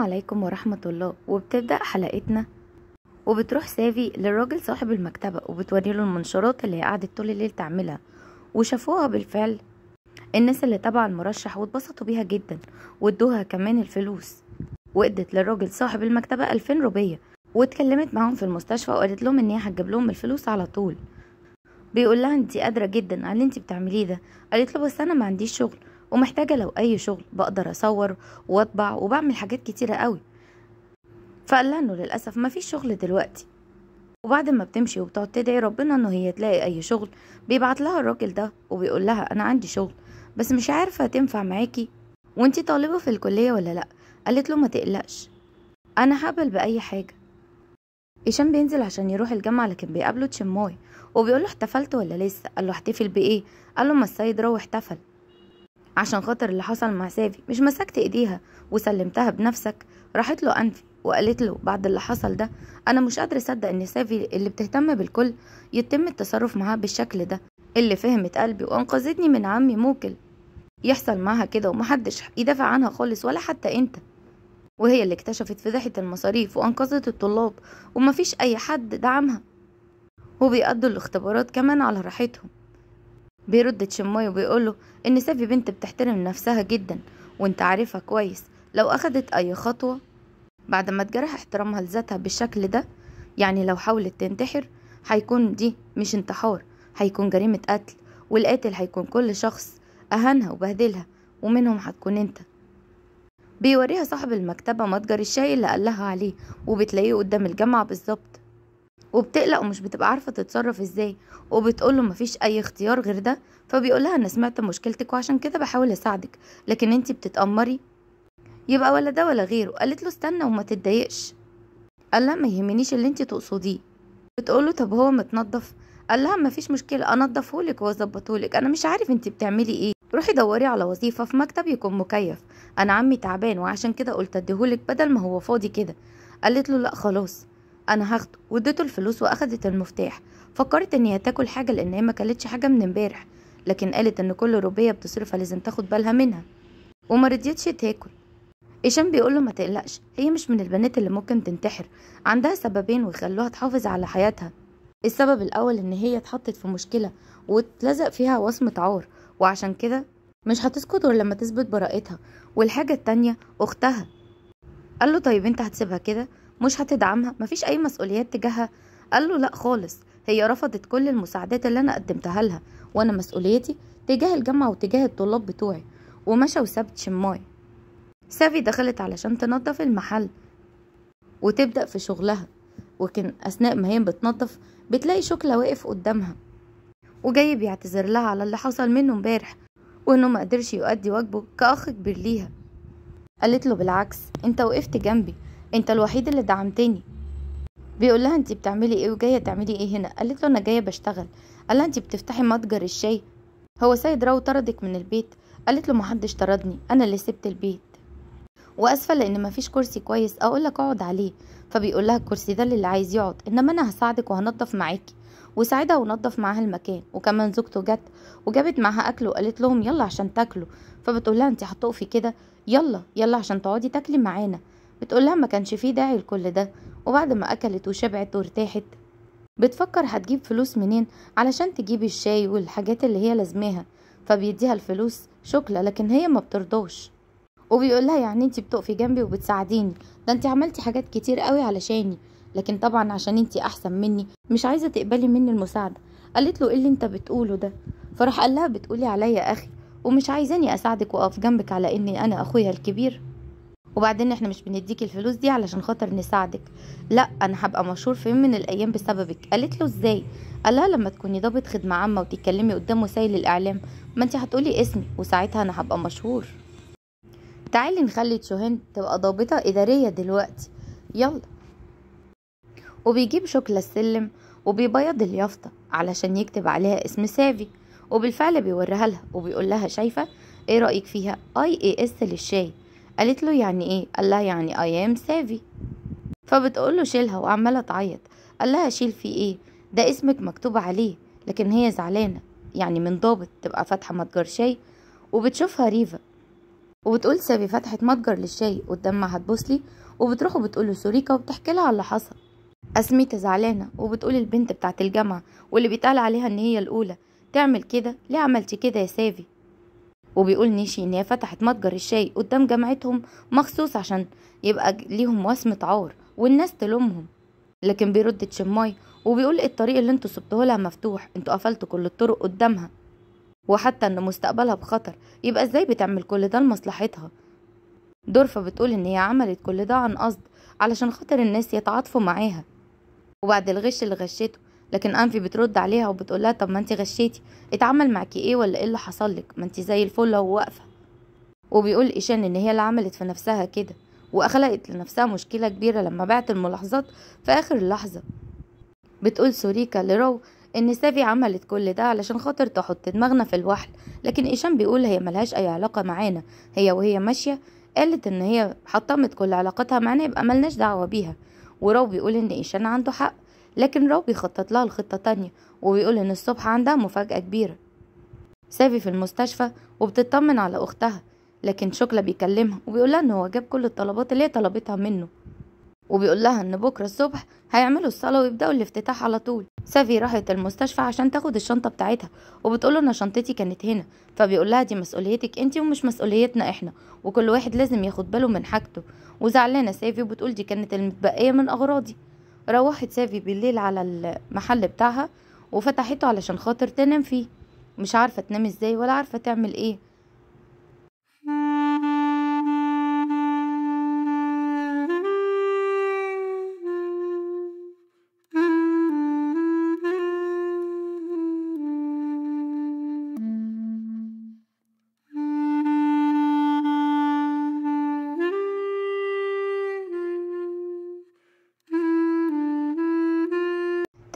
عليكم ورحمة الله وبتبدأ حلقتنا وبتروح سافي للراجل صاحب المكتبة وبتوري له المنشورات اللي هي قعدت طول الليل تعملها وشافوها بالفعل الناس اللي تبع المرشح واتبسطوا بيها جدا وادوها كمان الفلوس وادت للراجل صاحب المكتبة ألفين روبية واتكلمت معاهم في المستشفى وقالت لهم ان هي هتجيب لهم الفلوس على طول بيقول لها انت قادرة جدا على اللي انت بتعمليه ده قالت له بس انا ما عنديش شغل ومحتاجة لو أي شغل بقدر أصور وأطبع وبعمل حاجات كتيرة قوي فقال لها إنه للأسف مفيش شغل دلوقتي وبعد ما بتمشي وبتقعد تدعي ربنا إنه هي تلاقي أي شغل بيبعت لها الراجل ده وبيقول لها أنا عندي شغل بس مش عارفة تنفع معاكي وانتي طالبة في الكلية ولا لأ قالت له ما تقلقش أنا هقبل بأي حاجة هشام بينزل عشان يروح الجامعة لكن بيقابله تشماي وبيقول له احتفلت ولا لسه قال له احتفل بإيه قال له ما السيد روح احتفل عشان خاطر اللي حصل مع سافي مش مسكت ايديها وسلمتها بنفسك راحت له انفي وقالت له بعد اللي حصل ده انا مش قادر اصدق ان سافي اللي بتهتم بالكل يتم التصرف معاها بالشكل ده اللي فهمت قلبي وانقذتني من عمي موكل يحصل معاها كده ومحدش يدافع عنها خالص ولا حتى انت وهي اللي اكتشفت فضيحة المصاريف وأنقذت الطلاب ومفيش أي حد دعمها وبيقضوا الاختبارات كمان على راحتهم بيرد تشماي وبيقوله ان سافي بنت بتحترم نفسها جدا وانت عارفها كويس لو اخدت اي خطوة بعد ما تجرح احترامها لذاتها بالشكل ده يعني لو حاولت تنتحر هيكون دي مش انتحار هيكون جريمة قتل والقاتل هيكون كل شخص أهانها وبهدلها ومنهم هتكون انت بيوريها صاحب المكتبة متجر الشاي اللي قالها عليه وبتلاقيه قدام الجامعة بالظبط وبتقلق ومش بتبقى عارفة تتصرف ازاي وبتقوله مفيش اي اختيار غير ده فبيقولها انا سمعت مشكلتك وعشان كده بحاول اساعدك لكن انتي بتتأمري يبقى ولا ده ولا غيره قالت له استنى وما تتضايقش قال لها ما يهمنيش اللي انتي تقصديه بتقوله طب هو متنضف قال لها مفيش مشكلة انضفهولك واظبطهولك انا مش عارف انتي بتعملي ايه روحي دوري على وظيفة في مكتب يكون مكيف أنا عمي تعبان وعشان كده قلت أديهولك بدل ما هو فاضي كده قالت له لأ خلاص انا هاخده واديته الفلوس واخدت المفتاح فكرت ان هي تاكل حاجه لان هي ما كلتش حاجه من امبارح لكن قالت ان كل روبيه بتصرفها لازم تاخد بالها منها وما رضيتش تاكل هشام بيقول له ما تقلقش هي مش من البنات اللي ممكن تنتحر عندها سببين ويخلوها تحافظ على حياتها السبب الاول ان هي اتحطت في مشكله واتلزق فيها وصمه عار وعشان كده مش هتسكت غير لما تثبت براءتها والحاجه التانيه اختها قال له طيب انت هتسيبها كده مش هتدعمها مفيش اي مسؤوليات تجاهها قال له لا خالص هي رفضت كل المساعدات اللي انا قدمتها لها وانا مسؤوليتي تجاه الجامعه وتجاه الطلاب بتوعي ومشى وسابت شماي سافي دخلت علشان تنظف المحل وتبدا في شغلها وكان اثناء ما هي بتنظف بتلاقي شكلة واقف قدامها وجاي بيعتذر لها على اللي حصل منه امبارح وانه ما قدرش يؤدي واجبه كاخ كبير ليها قالت له بالعكس انت وقفت جنبي انت الوحيد اللي دعمتني بيقول لها انت بتعملي ايه وجايه تعملي ايه هنا قالت له انا جايه بشتغل قال لها انت بتفتحي متجر الشاي هو سيد راو طردك من البيت قالت له محدش طردني انا اللي سبت البيت واسفه لان مفيش كرسي كويس اقول لك اقعد عليه فبيقول لها الكرسي ده للي عايز يقعد انما انا هساعدك وهنضف معاكي وساعدها ونضف معاها المكان وكمان زوجته جت وجابت معاها اكل وقالت لهم يلا عشان تاكلوا فبتقول لها انت هتقفي كده يلا يلا عشان تقعدي تاكلي معانا بتقولها ما كانش فيه داعي لكل ده وبعد ما أكلت وشبعت وارتاحت بتفكر هتجيب فلوس منين علشان تجيب الشاي والحاجات اللي هي لازماها فبيديها الفلوس شكلة لكن هي ما بترضاش وبيقولها يعني انت بتقفي جنبي وبتساعديني ده انت عملتي حاجات كتير قوي علشاني لكن طبعا عشان انت احسن مني مش عايزه تقبلي مني المساعده قالت له ايه اللي انت بتقوله ده فراح قال لها بتقولي عليا اخي ومش عايزاني اساعدك واقف جنبك على اني انا اخويا الكبير وبعدين احنا مش بنديكي الفلوس دي علشان خاطر نساعدك لا انا هبقى مشهور في يوم من الايام بسببك قالت له ازاي قالها لما تكوني ضابط خدمه عامه وتتكلمي قدام وسائل الاعلام ما انت هتقولي اسمي وساعتها انا هبقى مشهور تعالي نخلي تشوهين تبقى ضابطه اداريه دلوقتي يلا وبيجيب شوكلا السلم وبيبيض اليافطة علشان يكتب عليها اسم سافي وبالفعل بيوريها لها وبيقول لها شايفة ايه رأيك فيها اي اي اس للشاي قالت له يعني ايه قال لها يعني اي ام سافي فبتقول له شيلها وعماله تعيط قال لها شيل فيه ايه ده اسمك مكتوب عليه لكن هي زعلانه يعني من ضابط تبقى فاتحه متجر شاي وبتشوفها ريفا وبتقول سافي فتحت متجر للشاي قدامها ما لي وبتروح وبتقول له سوريكا وبتحكي لها اللي حصل اسميتها زعلانه وبتقول البنت بتاعت الجامعه واللي بيتقال عليها ان هي الاولى تعمل كده ليه عملتي كده يا سافي وبيقول نيشي ان هي فتحت متجر الشاي قدام جامعتهم مخصوص عشان يبقى ليهم وسمة عار والناس تلومهم لكن بيرد تشماي وبيقول إيه الطريق اللي انتوا سبتوه لها مفتوح انتوا قفلتوا كل الطرق قدامها وحتى ان مستقبلها بخطر يبقى ازاي بتعمل كل ده لمصلحتها دورفا بتقول ان هي عملت كل ده عن قصد علشان خاطر الناس يتعاطفوا معاها وبعد الغش اللي غشته لكن انفي بترد عليها وبتقولها طب ما انت غشيتي اتعمل معاكي ايه ولا ايه اللي حصل لك ما انت زي الفل اهو واقفه وبيقول ايشان ان هي اللي عملت في نفسها كده وخلقت لنفسها مشكله كبيره لما بعت الملاحظات في اخر اللحظه بتقول سوريكا لرو ان سافي عملت كل ده علشان خاطر تحط دماغنا في الوحل لكن ايشان بيقول هي ملهاش اي علاقه معانا هي وهي ماشيه قالت ان هي حطمت كل علاقتها معانا يبقى ملناش دعوه بيها ورو بيقول ان ايشان عنده حق لكن رو بيخطط لها لخطة تانية وبيقول إن الصبح عندها مفاجأة كبيرة سافي في المستشفى وبتطمن على أختها لكن شوكلا بيكلمها وبيقولها إن هو جاب كل الطلبات اللي هي طلبتها منه وبيقول لها ان بكره الصبح هيعملوا الصلاه ويبداوا الافتتاح على طول سافي راحت المستشفى عشان تاخد الشنطه بتاعتها وبتقول له ان شنطتي كانت هنا فبيقول لها دي مسؤوليتك انت ومش مسؤوليتنا احنا وكل واحد لازم ياخد باله من حاجته وزعلانه سافي وبتقول دي كانت المتبقيه من اغراضي روحت سافي بالليل على المحل بتاعها وفتحته علشان خاطر تنام فيه مش عارفة تنام ازاي ولا عارفة تعمل ايه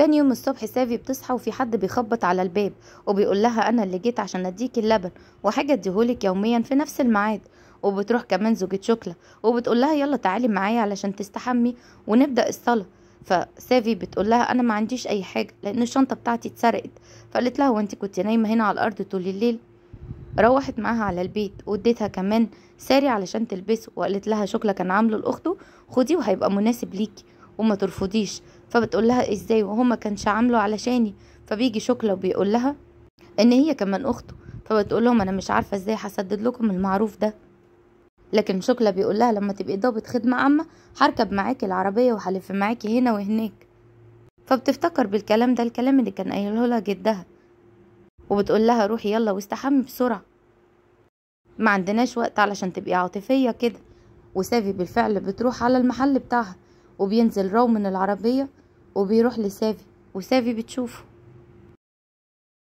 تاني يوم الصبح سافي بتصحى وفي حد بيخبط على الباب وبيقول لها انا اللي جيت عشان اديك اللبن وحاجه اديهولك يوميا في نفس الميعاد وبتروح كمان زوجة شوكلا وبتقول لها يلا تعالي معايا علشان تستحمي ونبدا الصلاه فسافي بتقول لها انا ما عنديش اي حاجه لان الشنطه بتاعتي اتسرقت فقالت لها وانت كنت نايمه هنا على الارض طول الليل روحت معاها على البيت واديتها كمان ساري علشان تلبسه وقالت لها شوكلا كان عامله لاخته خديه وهيبقى مناسب ليكي وما ترفضيش فبتقول لها ازاي وهما كانش عامله علشاني فبيجي شكلة وبيقول لها ان هي كمان اخته فبتقول لهم انا مش عارفه ازاي هسدد لكم المعروف ده لكن شكلة بيقول لها لما تبقي ضابط خدمة عامة هركب معاكي العربية وهلف معاكي هنا وهناك فبتفتكر بالكلام ده الكلام اللي كان قايله لها جدها وبتقول لها روحي يلا واستحمي بسرعة ما عندناش وقت علشان تبقي عاطفية كده وسافي بالفعل بتروح على المحل بتاعها وبينزل رو من العربية وبيروح لسافي وسافي بتشوفه